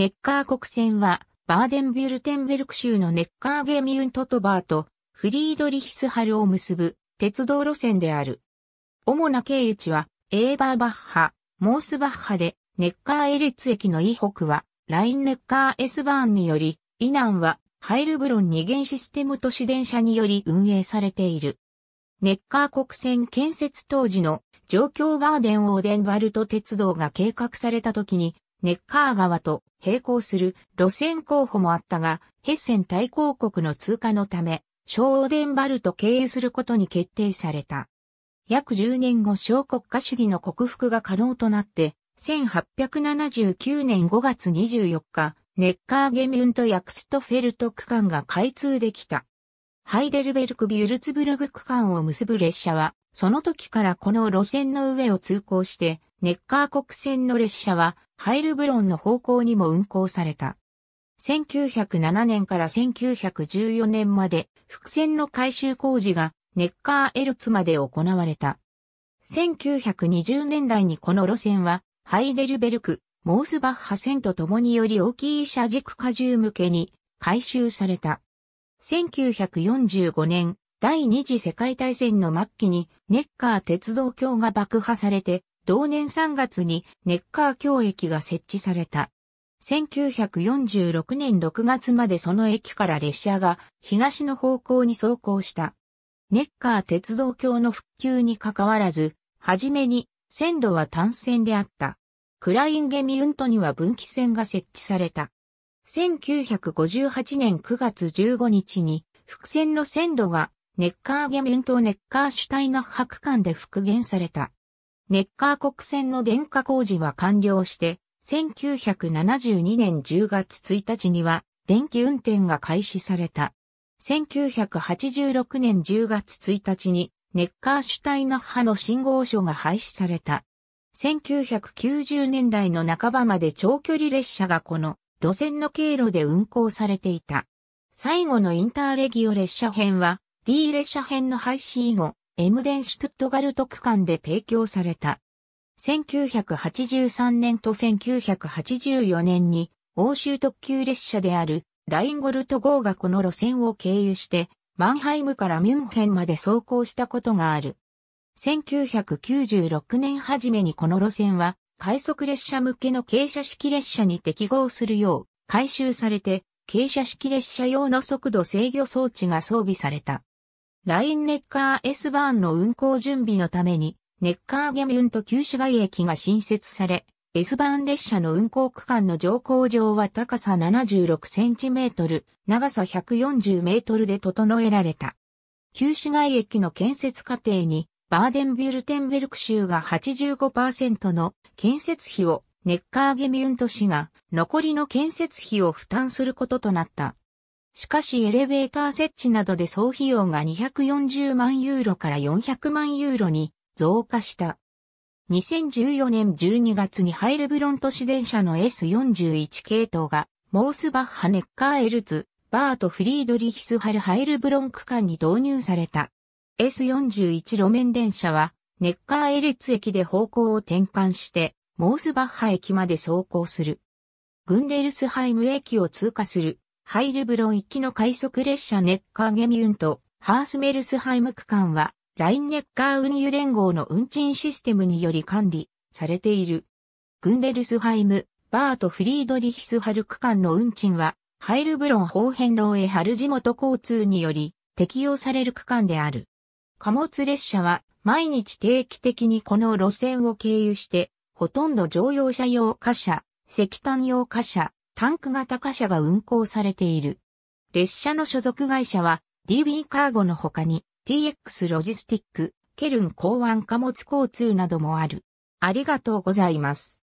ネッカー国船は、バーデンビュルテンベルク州のネッカーゲミュントトバーとフリードリヒスハルを結ぶ鉄道路線である。主な経由地は、エーバーバッハ、モースバッハで、ネッカーエリツ駅の以北は、ラインネッカーエスバーンにより、以南は、ハイルブロン二元システム都市電車により運営されている。ネッカー国線建設当時の状況バーデンオーデンバルト鉄道が計画された時にネッカー川と並行する路線候補もあったが、ヘッセン大公国の通過のため、小ーデンバルト経由することに決定された。約10年後小国家主義の克服が可能となって、1879年5月24日、ネッカーゲミュンとヤクストフェルト区間が開通できた。ハイデルベルク・ビュルツブルグ区間を結ぶ列車は、その時からこの路線の上を通行して、ネッカー国線の列車はハイルブロンの方向にも運行された。1907年から1914年まで、伏線の改修工事がネッカーエルツまで行われた。1920年代にこの路線は、ハイデルベルク、モースバッハ線と共により大きい車軸荷重向けに改修された。1945年、第二次世界大戦の末期にネッカー鉄道橋が爆破されて同年3月にネッカー橋駅が設置された。1946年6月までその駅から列車が東の方向に走行した。ネッカー鉄道橋の復旧に関わらず、はじめに線路は単線であった。クラインゲミウントには分岐線が設置された。1958年9月15日に、伏線の線路がネッカーゲミウントネッカーシュタイナ博間で復元された。ネッカー国線の電化工事は完了して、1972年10月1日には電気運転が開始された。1986年10月1日にネッカー主体の派の信号所が廃止された。1990年代の半ばまで長距離列車がこの路線の経路で運行されていた。最後のインターレギオ列車編は D 列車編の廃止以後、エムデンシュトゥットガルト区間で提供された。1983年と1984年に欧州特急列車であるラインゴルト号がこの路線を経由してマンハイムからミュンヘンまで走行したことがある。1996年初めにこの路線は快速列車向けの傾斜式列車に適合するよう改修されて傾斜式列車用の速度制御装置が装備された。ラインネッカー S バーンの運行準備のために、ネッカーゲミュンと旧市街駅が新設され、S バーン列車の運行区間の乗降場は高さ76センチメートル、長さ140メートルで整えられた。旧市街駅の建設過程に、バーデンビュルテンベルク州が85%の建設費を、ネッカーゲミュント市が残りの建設費を負担することとなった。しかしエレベーター設置などで総費用が240万ユーロから400万ユーロに増加した。2014年12月にハイルブロン都市電車の S41 系統が、モースバッハネッカーエルツ、バート・フリードリヒスハルハイルブロン区間に導入された。S41 路面電車は、ネッカーエルツ駅で方向を転換して、モースバッハ駅まで走行する。グンデルスハイム駅を通過する。ハイルブロン行きの快速列車ネッカーゲミュンとハースメルスハイム区間は、ラインネッカー運輸連合の運賃システムにより管理されている。グンデルスハイム、バート・フリードリヒスハル区間の運賃は、ハイルブロン方変ローエハル地元交通により適用される区間である。貨物列車は毎日定期的にこの路線を経由して、ほとんど乗用車用貨車、石炭用貨車、タンク型貨車が運行されている。列車の所属会社は DB カーゴの他に TX ロジスティック、ケルン港湾貨物交通などもある。ありがとうございます。